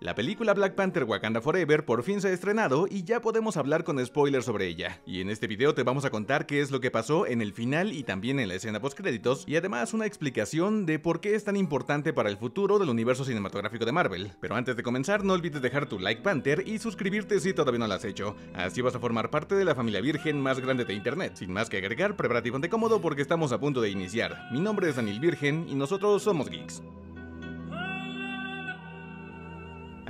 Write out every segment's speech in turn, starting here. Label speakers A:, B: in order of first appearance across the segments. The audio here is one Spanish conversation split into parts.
A: La película Black Panther Wakanda Forever por fin se ha estrenado y ya podemos hablar con spoilers sobre ella. Y en este video te vamos a contar qué es lo que pasó en el final y también en la escena post créditos y además una explicación de por qué es tan importante para el futuro del universo cinematográfico de Marvel. Pero antes de comenzar no olvides dejar tu like Panther y suscribirte si todavía no lo has hecho. Así vas a formar parte de la familia virgen más grande de internet. Sin más que agregar, prepárate y ponte cómodo porque estamos a punto de iniciar. Mi nombre es Daniel Virgen y nosotros somos Geeks.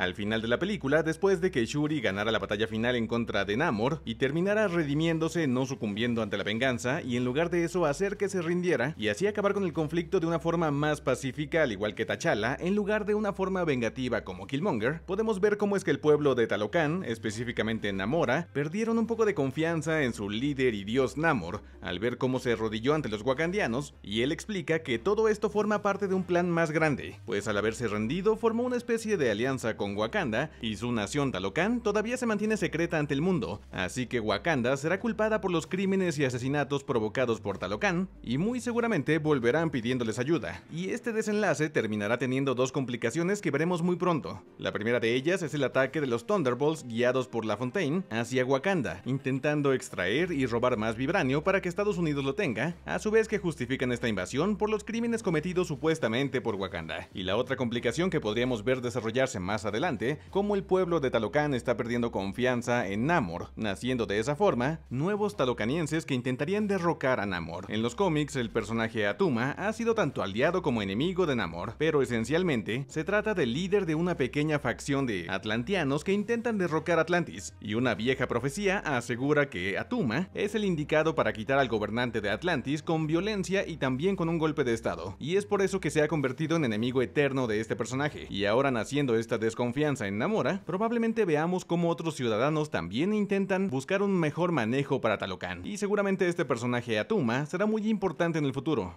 A: al final de la película después de que Shuri ganara la batalla final en contra de Namor y terminara redimiéndose, no sucumbiendo ante la venganza y en lugar de eso hacer que se rindiera y así acabar con el conflicto de una forma más pacífica al igual que T'Challa en lugar de una forma vengativa como Killmonger, podemos ver cómo es que el pueblo de Talocan, específicamente Namora, perdieron un poco de confianza en su líder y dios Namor al ver cómo se arrodilló ante los wakandianos y él explica que todo esto forma parte de un plan más grande, pues al haberse rendido formó una especie de alianza con Wakanda y su nación Talocan todavía se mantiene secreta ante el mundo, así que Wakanda será culpada por los crímenes y asesinatos provocados por Talocan y muy seguramente volverán pidiéndoles ayuda. Y este desenlace terminará teniendo dos complicaciones que veremos muy pronto. La primera de ellas es el ataque de los Thunderbolts guiados por La Fontaine hacia Wakanda, intentando extraer y robar más vibranio para que Estados Unidos lo tenga, a su vez que justifican esta invasión por los crímenes cometidos supuestamente por Wakanda. Y la otra complicación que podríamos ver desarrollarse más adelante como cómo el pueblo de Talocán está perdiendo confianza en Namor, naciendo de esa forma nuevos talocanienses que intentarían derrocar a Namor. En los cómics, el personaje Atuma ha sido tanto aliado como enemigo de Namor, pero esencialmente se trata del líder de una pequeña facción de atlantianos que intentan derrocar Atlantis, y una vieja profecía asegura que Atuma es el indicado para quitar al gobernante de Atlantis con violencia y también con un golpe de estado, y es por eso que se ha convertido en enemigo eterno de este personaje, y ahora naciendo esta desconfianza confianza en Namora, probablemente veamos cómo otros ciudadanos también intentan buscar un mejor manejo para Talocan, y seguramente este personaje Atuma será muy importante en el futuro.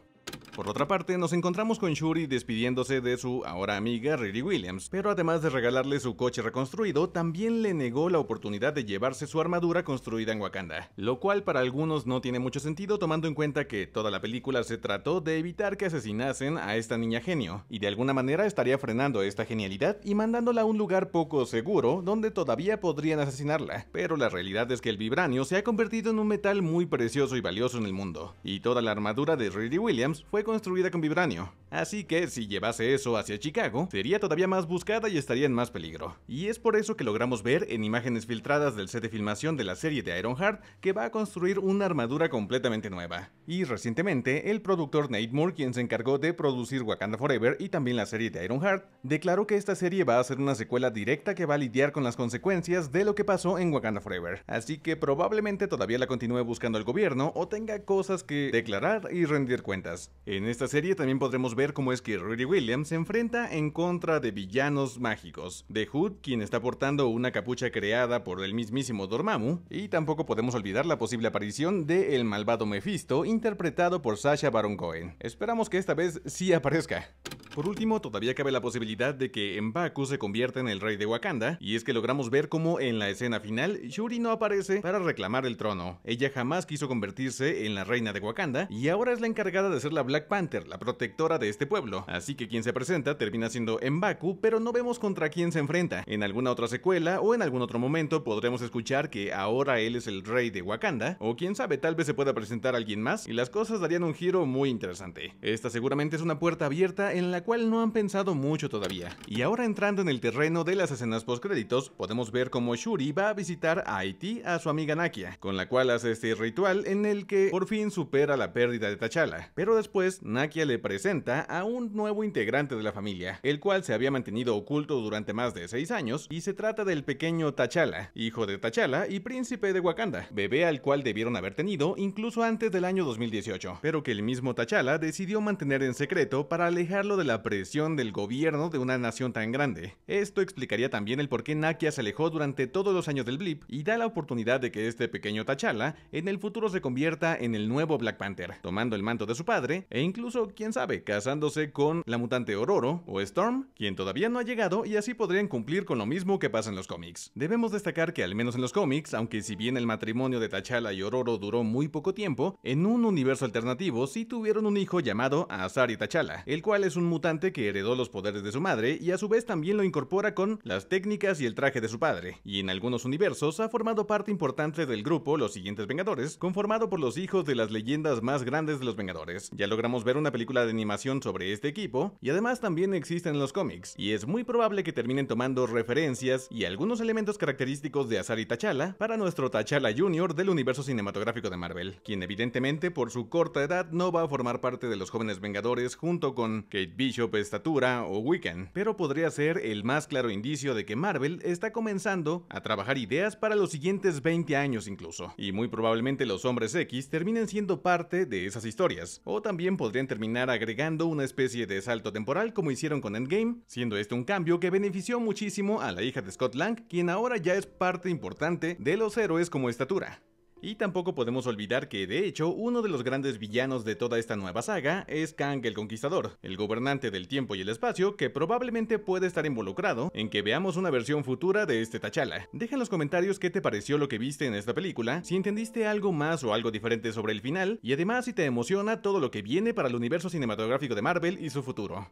A: Por otra parte, nos encontramos con Shuri despidiéndose de su ahora amiga Riri Williams, pero además de regalarle su coche reconstruido, también le negó la oportunidad de llevarse su armadura construida en Wakanda, lo cual para algunos no tiene mucho sentido tomando en cuenta que toda la película se trató de evitar que asesinasen a esta niña genio, y de alguna manera estaría frenando esta genialidad y mandándola a un lugar poco seguro donde todavía podrían asesinarla, pero la realidad es que el vibranio se ha convertido en un metal muy precioso y valioso en el mundo, y toda la armadura de Riri Williams fue construida con vibranio. Así que si llevase eso hacia Chicago, sería todavía más buscada y estaría en más peligro. Y es por eso que logramos ver en imágenes filtradas del set de filmación de la serie de Ironheart que va a construir una armadura completamente nueva. Y recientemente, el productor Nate Moore, quien se encargó de producir Wakanda Forever y también la serie de Ironheart, declaró que esta serie va a ser una secuela directa que va a lidiar con las consecuencias de lo que pasó en Wakanda Forever. Así que probablemente todavía la continúe buscando el gobierno o tenga cosas que declarar y rendir cuentas. En esta serie también podremos ver como cómo es que Rory Williams se enfrenta en contra de villanos mágicos. de Hood, quien está portando una capucha creada por el mismísimo Dormammu, y tampoco podemos olvidar la posible aparición de el malvado Mephisto, interpretado por Sasha Baron Cohen. Esperamos que esta vez sí aparezca. Por último, todavía cabe la posibilidad de que M'Baku se convierta en el rey de Wakanda, y es que logramos ver cómo en la escena final Shuri no aparece para reclamar el trono. Ella jamás quiso convertirse en la reina de Wakanda y ahora es la encargada de ser la Black Panther, la protectora de este pueblo. Así que quien se presenta termina siendo M'Baku, pero no vemos contra quién se enfrenta. En alguna otra secuela o en algún otro momento podremos escuchar que ahora él es el rey de Wakanda, o quién sabe, tal vez se pueda presentar alguien más y las cosas darían un giro muy interesante. Esta seguramente es una puerta abierta en la cual no han pensado mucho todavía. Y ahora entrando en el terreno de las escenas postcréditos, podemos ver cómo Shuri va a visitar a Haití a su amiga Nakia, con la cual hace este ritual en el que por fin supera la pérdida de T'Challa. Pero después, Nakia le presenta a un nuevo integrante de la familia, el cual se había mantenido oculto durante más de 6 años, y se trata del pequeño T'Challa, hijo de T'Challa y príncipe de Wakanda, bebé al cual debieron haber tenido incluso antes del año 2018, pero que el mismo T'Challa decidió mantener en secreto para alejarlo de la presión del gobierno de una nación tan grande. Esto explicaría también el por qué Nakia se alejó durante todos los años del blip y da la oportunidad de que este pequeño T'Challa en el futuro se convierta en el nuevo Black Panther, tomando el manto de su padre e incluso, quién sabe, casándose con la mutante Ororo o Storm, quien todavía no ha llegado y así podrían cumplir con lo mismo que pasa en los cómics. Debemos destacar que al menos en los cómics, aunque si bien el matrimonio de T'Challa y Ororo duró muy poco tiempo, en un universo alternativo sí tuvieron un hijo llamado Azari T'Challa, el cual es un mutante que heredó los poderes de su madre y a su vez también lo incorpora con las técnicas y el traje de su padre. Y en algunos universos ha formado parte importante del grupo Los Siguientes Vengadores, conformado por los hijos de las leyendas más grandes de los Vengadores. Ya logramos ver una película de animación sobre este equipo y además también existen los cómics, y es muy probable que terminen tomando referencias y algunos elementos característicos de Azar y T'Challa para nuestro T'Challa Jr. del universo cinematográfico de Marvel, quien evidentemente por su corta edad no va a formar parte de los jóvenes Vengadores junto con Kate Bishop estatura o Wiccan, pero podría ser el más claro indicio de que Marvel está comenzando a trabajar ideas para los siguientes 20 años incluso, y muy probablemente los hombres X terminen siendo parte de esas historias, o también podrían terminar agregando una especie de salto temporal como hicieron con Endgame, siendo este un cambio que benefició muchísimo a la hija de Scott Lang, quien ahora ya es parte importante de los héroes como estatura. Y tampoco podemos olvidar que, de hecho, uno de los grandes villanos de toda esta nueva saga es Kang el Conquistador, el gobernante del tiempo y el espacio que probablemente puede estar involucrado en que veamos una versión futura de este Tachala. Deja en los comentarios qué te pareció lo que viste en esta película, si entendiste algo más o algo diferente sobre el final, y además si te emociona todo lo que viene para el universo cinematográfico de Marvel y su futuro.